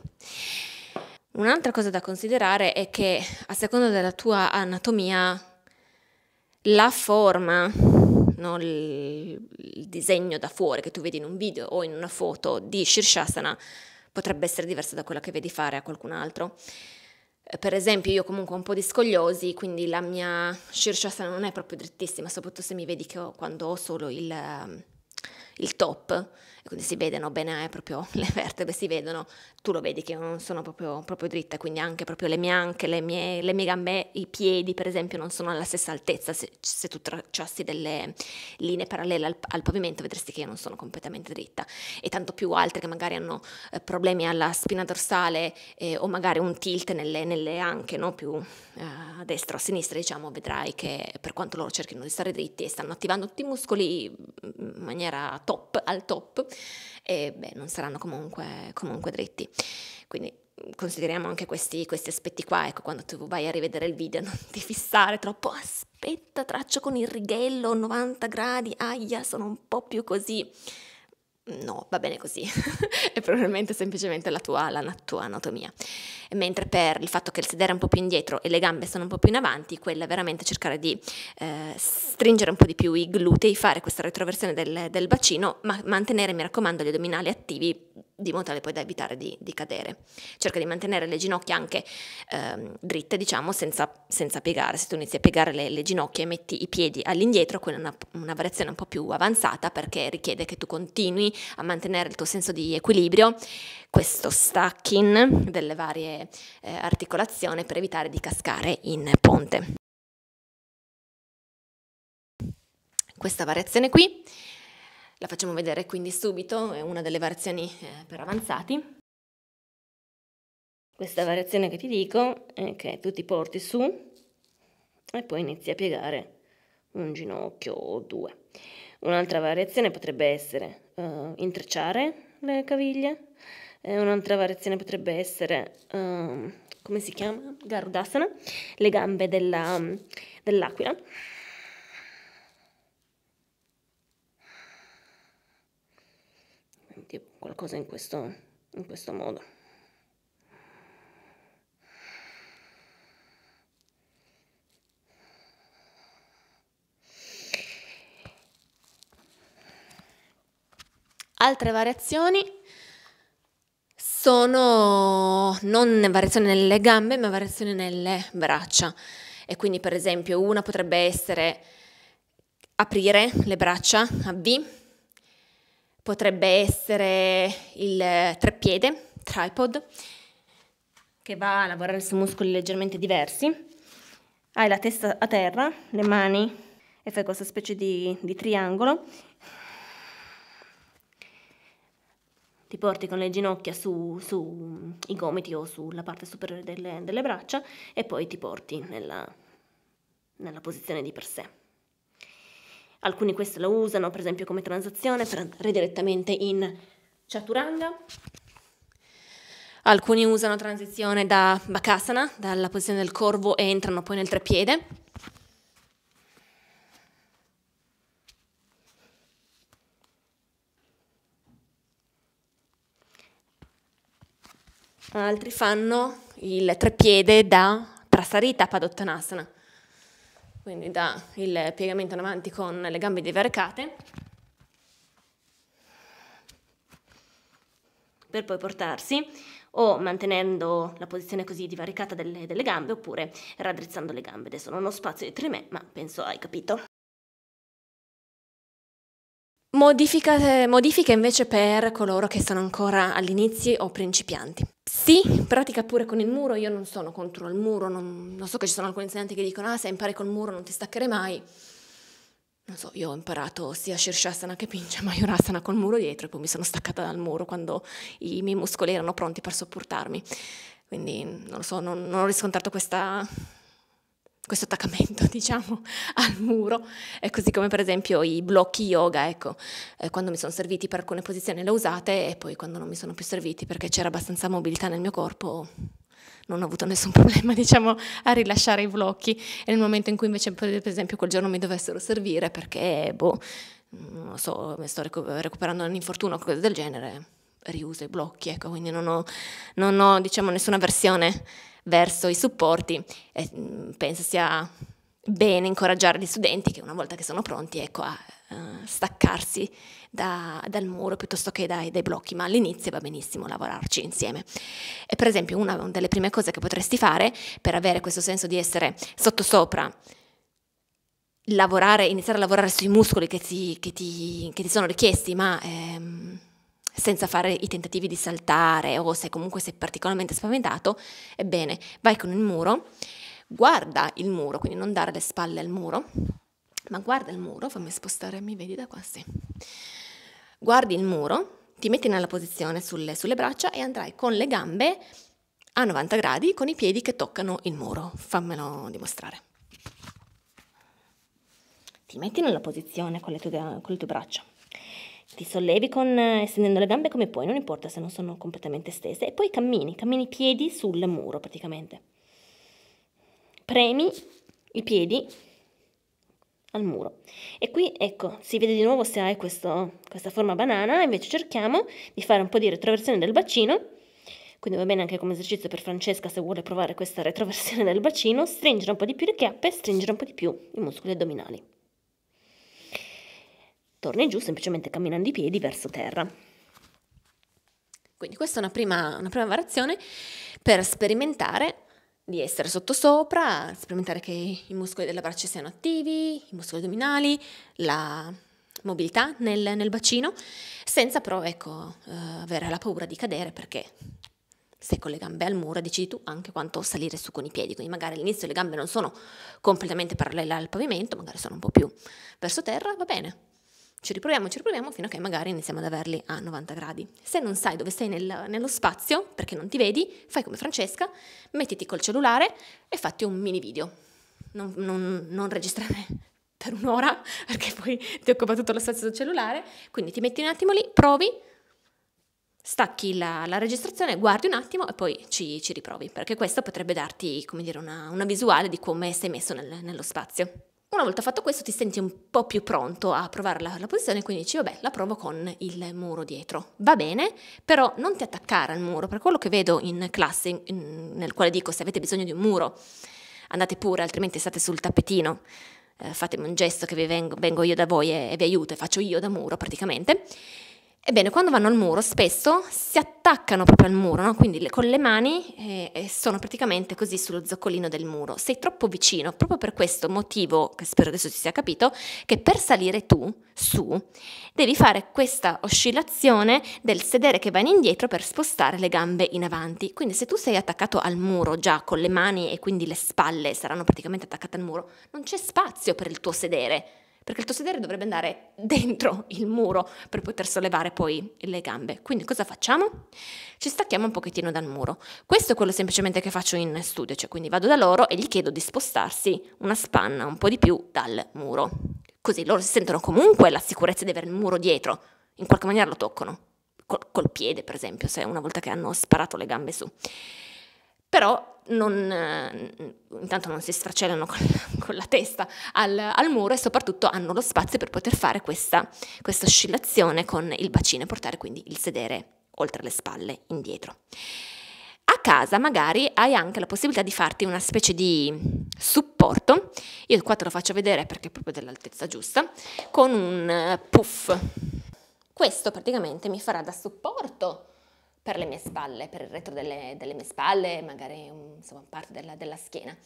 Un'altra cosa da considerare è che a seconda della tua anatomia, la forma, no, il, il, disegno da fuori che tu vedi in un video o in una foto di Shirshasana potrebbe essere diversa da quella che vedi fare a qualcun altro. Eh, per esempio io comunque ho un po' di scogliosi, quindi la mia scirsciata non è proprio drittissima, soprattutto se mi vedi che ho, quando ho solo il, ehm, il top quindi si vedono bene eh, proprio *laughs* le vertebre, si vedono, tu lo vedi che io non sono proprio, proprio dritte, quindi anche proprio le mie anche, le mie, le mie gambe, i piedi per esempio non sono alla stessa altezza, se, se tu tracciassi delle linee parallele al, al, pavimento vedresti che io non sono completamente dritta e tanto più altre che magari hanno eh, problemi alla spina dorsale eh, o magari un tilt nelle, nelle anche no? più eh, a destra o a sinistra diciamo vedrai che per quanto loro cerchino di stare dritti e stanno attivando tutti i muscoli mm, in maniera top, al top, e beh, non saranno comunque, comunque dritti. Quindi consideriamo anche questi, questi, aspetti qua, ecco, quando tu vai a rivedere il video *laughs* non ti fissare troppo, aspetta, traccio con il righello 90 gradi, aia, sono un po' più così no, va bene così, *laughs* è probabilmente semplicemente la tua, la tua anatomia. Mentre per il fatto che il sedere è un po' più indietro e le gambe sono un po' più in avanti, quella è veramente cercare di eh, stringere un po' di più i glutei, fare questa retroversione del, del bacino, ma mantenere, mi raccomando, gli addominali attivi di modo tale poi da evitare di, di cadere. Cerca di mantenere le ginocchia anche ehm, dritte, diciamo, senza, senza, piegare. Se tu inizi a piegare le, le ginocchia e metti i piedi all'indietro, quella è una, una, variazione un po' più avanzata perché richiede che tu continui a mantenere il tuo senso di equilibrio, questo stacking delle varie eh, articolazioni per evitare di cascare in ponte. Questa variazione qui la facciamo vedere quindi subito, è una delle variazioni eh, per avanzati. Questa variazione che ti dico è che tu ti porti su e poi inizi a piegare un ginocchio o due. Un'altra variazione potrebbe essere uh, intrecciare le caviglie, un'altra variazione potrebbe essere, uh, come si chiama? Garudasana, le gambe mm, dell'aquila. Dell qualcosa in questo, in questo modo. Altre variazioni sono non variazioni nelle gambe ma variazioni nelle braccia e quindi per esempio una potrebbe essere aprire le braccia a V potrebbe essere il treppiede, tripod, che va a lavorare su muscoli leggermente diversi. Hai la testa a terra, le mani e fai questa specie di, di triangolo. Ti porti con le ginocchia sui su gomiti o sulla parte superiore delle, delle, braccia e poi ti porti nella, nella posizione di per sé. Alcuni questo lo usano, per esempio, come transazione per andare direttamente in Chaturanga. Alcuni usano transizione da Bakasana, dalla posizione del corvo, e entrano poi nel treppiede. Altri fanno il treppiede da Prasarita Padottanasana quindi da il piegamento in avanti con le gambe divaricate per poi portarsi o mantenendo la posizione così divaricata delle, delle gambe oppure raddrizzando le gambe. Adesso non ho spazio di tre me, ma penso hai capito. Modifica, modifiche invece per coloro che sono ancora all'inizio o principianti. Sì, pratica pure con il muro, io non sono contro il muro, non, non so che ci sono alcuni insegnanti che dicono ah se impari col muro non ti staccherai mai. Non so, io ho imparato sia Shirshasana che Pincha Mayurasana col muro dietro e poi mi sono staccata dal muro quando i miei muscoli erano pronti per sopportarmi. Quindi non lo so, non, non ho riscontrato questa questo attaccamento, *laughs* diciamo, al muro. È così come per esempio i blocchi yoga, ecco, eh, quando mi sono serviti per alcune posizioni le ho usate e poi quando non mi sono più serviti perché c'era abbastanza mobilità nel mio corpo non ho avuto nessun *laughs* problema, diciamo, a rilasciare i blocchi e nel momento in cui invece per esempio quel giorno mi dovessero servire perché boh, non so, sto recuperando un infortunio o qualcosa del genere, riuso i blocchi, ecco, quindi non ho, non ho diciamo, nessuna versione verso i supporti e mm, penso sia bene incoraggiare gli studenti che una volta che sono pronti ecco, a uh, staccarsi da, dal muro piuttosto che dai, dai, blocchi, ma all'inizio va benissimo lavorarci insieme. E per esempio una delle prime cose che potresti fare per avere questo senso di essere sottosopra, lavorare, iniziare a lavorare sui muscoli che ti, che ti, che ti sono richiesti, ma... Ehm, senza fare i tentativi di saltare o se comunque sei particolarmente spaventato, ebbene, vai con il muro, guarda il muro, quindi non dare le spalle al muro, ma guarda il muro, fammi spostare, mi vedi da qua, sì. Guardi il muro, ti metti nella posizione sulle, sulle braccia e andrai con le gambe a 90 gradi con i piedi che toccano il muro. Fammelo dimostrare. Ti metti nella posizione con le tue, con le tue braccia ti sollevi con, eh, estendendo le gambe come puoi, non importa se non sono completamente stese, e poi cammini, cammini i piedi sul muro praticamente. Premi i piedi al muro. E qui, ecco, si vede di nuovo se hai questo, questa forma banana, invece cerchiamo di fare un po' di retroversione del bacino, quindi va bene anche come esercizio per Francesca se vuole provare questa retroversione del bacino, stringere un po' di più le chiappe, e stringere un po' di più i muscoli addominali torni giù semplicemente camminando i piedi verso terra. Quindi questa è una prima, una prima variazione per sperimentare di essere sottosopra, sperimentare che i muscoli della braccia siano attivi, i muscoli addominali, la mobilità nel, nel bacino, senza però ecco, eh, avere la paura di cadere perché se con le gambe al muro decidi tu anche quanto salire su con i piedi, quindi magari all'inizio le gambe non sono completamente parallele al pavimento, magari sono un po' più verso terra, va bene, ci riproviamo, ci riproviamo fino a che magari iniziamo ad averli a 90 gradi. Se non sai dove sei nel, nello spazio, perché non ti vedi, fai come Francesca, mettiti col cellulare e fatti un mini video. Non, non, non registra *laughs* per un'ora, *laughs* perché poi ti occupa tutto lo spazio del cellulare, quindi ti metti un attimo lì, provi, stacchi la, la, registrazione, guardi un attimo e poi ci, ci riprovi, perché questo potrebbe darti, come dire, una, una visuale di come sei messo nel, nello spazio. Una volta fatto questo ti senti un po' più pronto a provare la, la posizione, quindi dici vabbè la provo con il muro dietro. Va bene, però non ti attaccare al muro, per quello che vedo in classe in, nel quale dico se avete bisogno di un muro andate pure, altrimenti state sul tappetino. Eh, fatemi un gesto che vengo, vengo, io da voi e, e vi aiuto e faccio io da muro praticamente. Ebbene, quando vanno al muro spesso si attaccano proprio al muro, no? quindi le, con le mani eh, sono praticamente così sullo zoccolino del muro. Sei troppo vicino, proprio per questo motivo, che spero adesso si sia capito, che per salire tu su devi fare questa oscillazione del sedere che va in indietro per spostare le gambe in avanti. Quindi se tu sei attaccato al muro già con le mani e quindi le spalle saranno praticamente attaccate al muro, non c'è spazio per il tuo sedere perché il tuo sedere dovrebbe andare dentro il muro per poter sollevare poi le gambe. Quindi cosa facciamo? Ci stacchiamo un pochettino dal muro. Questo è quello semplicemente che faccio in studio, cioè quindi vado da loro e gli chiedo di spostarsi una spanna un po' di più dal muro. Così loro si sentono comunque la sicurezza di avere il muro dietro, in qualche maniera lo toccano, col, col piede per esempio, se una volta che hanno sparato le gambe su però non, eh, intanto non si sfracellano *laughs* con, con la testa al, al, muro e soprattutto hanno lo spazio per poter fare questa, questa oscillazione con il bacino e portare quindi il sedere oltre le spalle indietro. A casa magari hai anche la possibilità di farti una specie di supporto, io qua te lo faccio vedere perché è proprio dell'altezza giusta, con un eh, puff. Questo praticamente mi farà da supporto per le mie spalle, per il retro delle, delle mie spalle, magari mm, insomma, parte della, della schiena.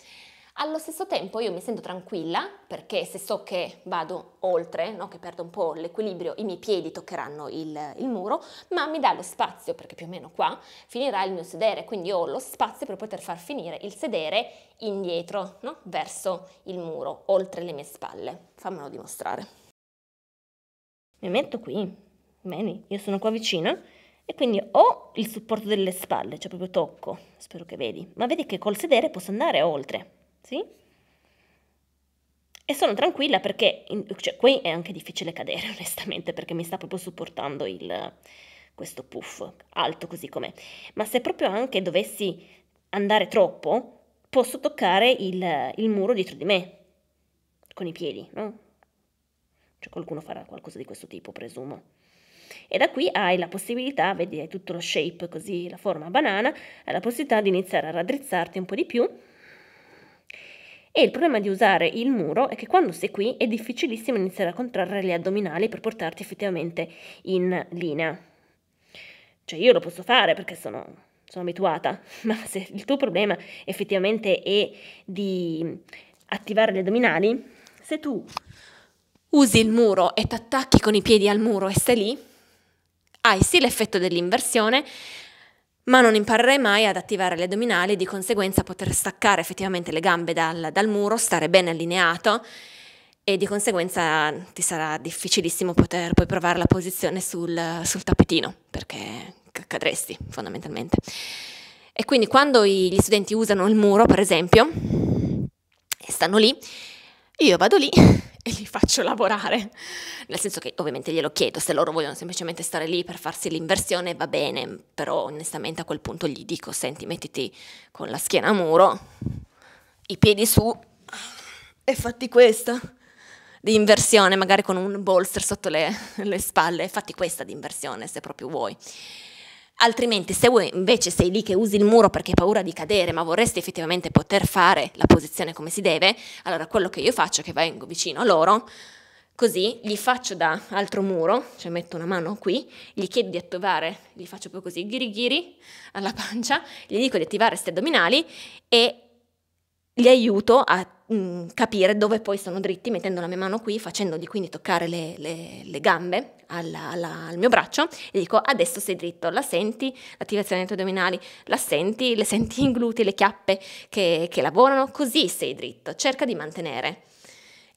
Allo stesso tempo io mi sento tranquilla perché se so che vado oltre, no, che perdo un po' l'equilibrio, i miei piedi toccheranno il, il, muro, ma mi dà lo spazio, perché più o meno qua finirà il mio sedere, quindi ho lo spazio per poter far finire il sedere indietro, no, verso il muro, oltre le mie spalle. Fammelo dimostrare. Mi metto qui, bene, io sono qua vicina e quindi ho il supporto delle spalle, cioè proprio tocco, spero che vedi, ma vedi che col sedere posso andare oltre, sì? E sono tranquilla perché, in, cioè, qui è anche difficile cadere *laughs* onestamente perché mi sta proprio supportando il, questo puff alto così com'è. Ma se proprio anche dovessi andare troppo, posso toccare il, il muro dietro di me, con i piedi, no? Cioè qualcuno farà qualcosa di questo tipo, presumo e da qui hai la possibilità, vedi hai tutto lo shape così, la forma banana, hai la possibilità di iniziare a raddrizzarti un po' di più e il problema di usare il muro è che quando sei qui è difficilissimo iniziare a contrarre gli addominali per portarti effettivamente in linea. Cioè io lo posso fare perché sono, sono abituata, *laughs* ma se il tuo problema effettivamente è di attivare gli addominali, se tu usi il muro e ti attacchi con i piedi al muro e stai lì, hai sì l'effetto dell'inversione, ma non imparerai mai ad attivare le addominali e di conseguenza poter staccare effettivamente le gambe dal, dal muro, stare bene allineato e di conseguenza ti sarà difficilissimo poter poi provare la posizione sul, sul tappetino perché cadresti fondamentalmente. E quindi quando gli studenti usano il muro, per esempio, e stanno lì, io vado lì e li faccio lavorare. Nel senso che ovviamente glielo chiedo, se loro vogliono semplicemente stare lì per farsi l'inversione va bene, però onestamente a quel punto gli dico, senti, mettiti con la schiena a muro, i piedi su e fatti questa di inversione, magari con un bolster sotto le, le spalle, fatti questa di inversione se proprio vuoi. Altrimenti, se voi invece sei lì che usi il muro perché hai paura di cadere, ma vorresti effettivamente poter fare la posizione come si deve, allora quello che io faccio è che vengo vicino a loro, così gli faccio da altro muro, cioè metto una mano qui, gli chiedo di attivare, gli faccio proprio così ghiri ghiri alla pancia, gli dico di attivare questi addominali e li aiuto a mh, mm, capire dove poi sono dritti, mettendo la mia mano qui, facendogli quindi toccare le, le, le gambe alla, alla, al mio braccio e dico adesso sei dritto, la senti, l'attivazione dei tuoi addominali, la senti, le senti *laughs* in glutei, le chiappe che, che lavorano, così sei dritto, cerca di mantenere.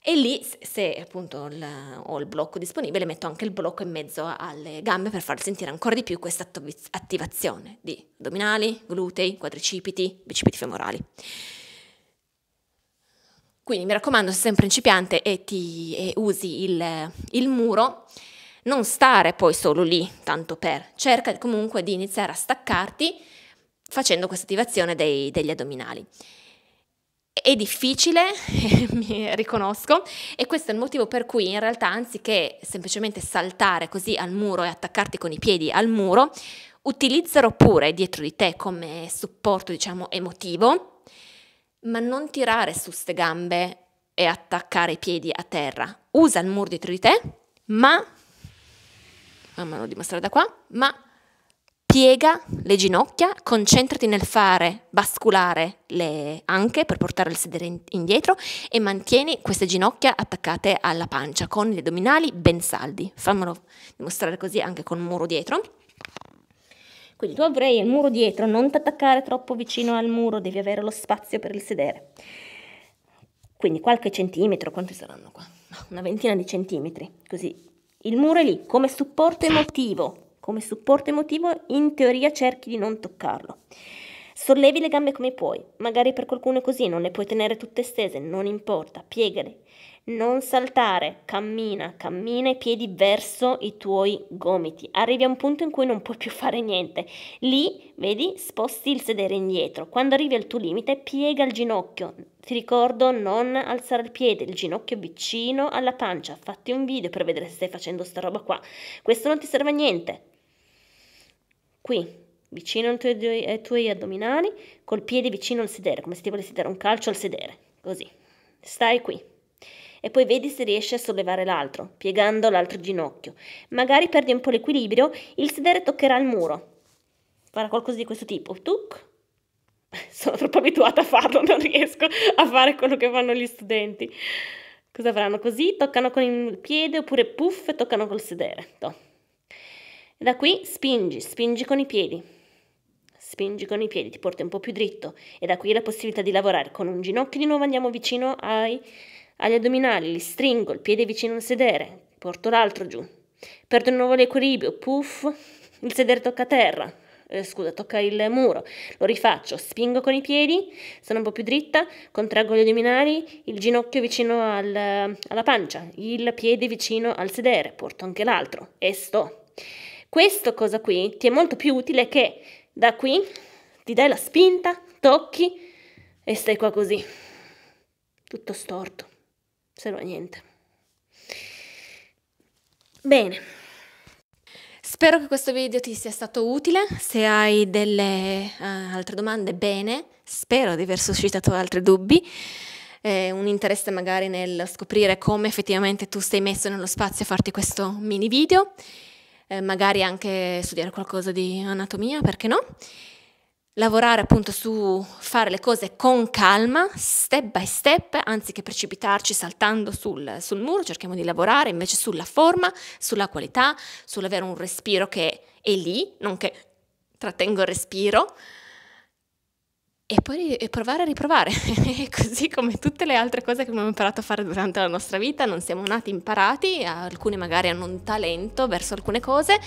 E lì, se appunto il, ho il blocco disponibile, metto anche il blocco in mezzo alle gambe per far sentire ancora di più questa attivazione di addominali, glutei, quadricipiti, bicipiti femorali. Quindi mi raccomando, se sei un principiante e, ti, e usi il, il muro, non stare poi solo lì, tanto per, cerca comunque di iniziare a staccarti facendo questa attivazione dei, degli addominali. È difficile, *laughs* eh, mi riconosco, e questo è il motivo per cui in realtà anziché semplicemente saltare così al muro e attaccarti con i piedi al muro, utilizzalo pure dietro di te come supporto, diciamo, emotivo, ma non tirare su ste gambe e attaccare i piedi a terra. Usa il muro dietro di te, ma man mano di mostrare da qua, ma piega le ginocchia, concentrati nel fare basculare le anche per portare il sedere indietro e mantieni queste ginocchia attaccate alla pancia con gli addominali ben saldi. Fammelo dimostrare così anche con il muro dietro. Quindi tu avrai il muro dietro, non ti attaccare troppo vicino al muro, devi avere lo spazio per il sedere. Quindi qualche centimetro, quanti saranno qua? *laughs* Una ventina di centimetri, così il muro è lì come supporto emotivo. Come supporto emotivo in teoria cerchi di non toccarlo. Sollevi le gambe come puoi, magari per qualcuno è così, non le puoi tenere tutte stese, non importa, piegale. Non saltare, cammina, cammina i piedi verso i tuoi gomiti. Arrivi a un punto in cui non puoi più fare niente. Lì, vedi, sposti il sedere indietro. Quando arrivi al tuo limite, piega il ginocchio. Ti ricordo, non alzare il piede, il ginocchio vicino alla pancia. Fatti un video per vedere se stai facendo sta roba qua. Questo non ti serve a niente. Qui, vicino ai tuoi, ai tuoi addominali, col piede vicino al sedere, come se ti volessi dare un calcio al sedere. Così. Stai qui e poi vedi se riesci a sollevare l'altro, piegando l'altro ginocchio. Magari perdi un po' l'equilibrio, il sedere toccherà il muro. Farà qualcosa di questo tipo. Tuc. *laughs* Sono troppo abituata a farlo, non riesco a fare quello che fanno gli studenti. Cosa faranno così? Toccano con il piede oppure puff, toccano col sedere. Toh. Da qui spingi, spingi con i piedi. Spingi con i piedi, ti porti un po' più dritto e da qui la possibilità di lavorare con un ginocchio di nuovo andiamo vicino ai agli addominali li stringo, il piede vicino al sedere, porto l'altro giù. Perdo di nuovo l'equilibrio, puff, il sedere tocca terra, eh, scusa, tocca il muro, lo rifaccio, spingo con i piedi, sono un po' più dritta, contraggo gli addominali, il ginocchio vicino al, alla pancia, il piede vicino al sedere, porto anche l'altro e sto. Questa cosa qui ti è molto più utile che da qui ti dai la spinta, tocchi e stai qua così, tutto storto serve a niente. Bene. Spero che questo video ti sia stato utile, se hai delle uh, altre domande bene, spero di aver suscitato altri dubbi, eh, un interesse magari nel scoprire come effettivamente tu sei messo nello spazio a farti questo mini video, eh, magari anche studiare qualcosa di anatomia, perché no? lavorare appunto su fare le cose con calma, step by step, anziché precipitarci saltando sul, sul, muro, cerchiamo di lavorare invece sulla forma, sulla qualità, sull'avere un respiro che è lì, non che trattengo il respiro. E poi e provare a riprovare, *laughs* così come tutte le altre cose che abbiamo imparato a fare durante la nostra vita, non siamo nati imparati, alcuni magari hanno un talento verso alcune cose,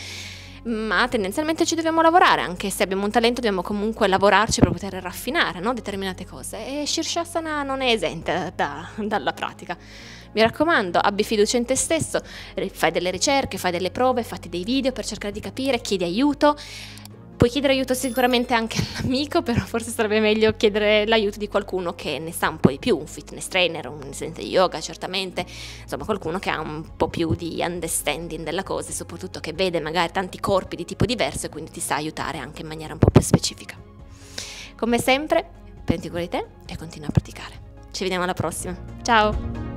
ma tendenzialmente ci dobbiamo lavorare, anche se abbiamo un talento dobbiamo comunque lavorarci per poter raffinare no? determinate cose e Shirshasana non è esente da, dalla pratica. Mi raccomando, abbi fiducia in te stesso, fai delle ricerche, fai delle prove, fatti dei video per cercare di capire, chiedi aiuto. Puoi chiedere aiuto sicuramente anche *laughs* all'amico, però forse sarebbe meglio chiedere l'aiuto di qualcuno che ne sa un po' di più, un fitness trainer, un insegnante di yoga certamente, insomma qualcuno che ha un po' più di understanding della cosa e soprattutto che vede magari tanti corpi di tipo diverso e quindi ti sa aiutare anche in maniera un po' più specifica. Come sempre, penti cura di te e continua a praticare. Ci vediamo alla prossima. Ciao!